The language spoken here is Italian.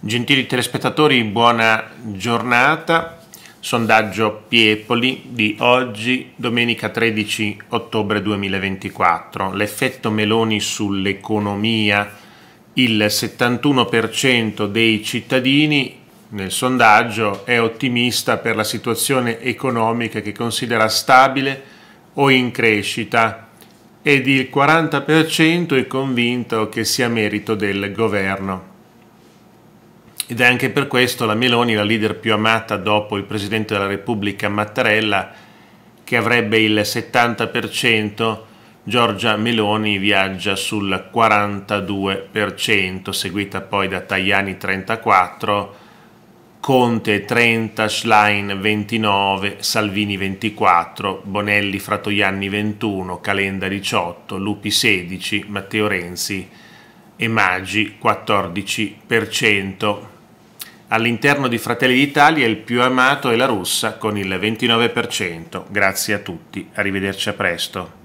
Gentili telespettatori, buona giornata. Sondaggio Piepoli di oggi, domenica 13 ottobre 2024. L'effetto Meloni sull'economia. Il 71% dei cittadini nel sondaggio è ottimista per la situazione economica che considera stabile o in crescita ed il 40% è convinto che sia merito del governo. Ed è anche per questo la Meloni la leader più amata dopo il Presidente della Repubblica Mattarella, che avrebbe il 70%, Giorgia Meloni viaggia sul 42%, seguita poi da Tajani 34%, Conte 30, Schlein 29, Salvini 24, Bonelli Fratoianni 21, Calenda 18, Lupi 16, Matteo Renzi e Maggi 14%. All'interno di Fratelli d'Italia il più amato è la russa con il 29%. Grazie a tutti, arrivederci a presto.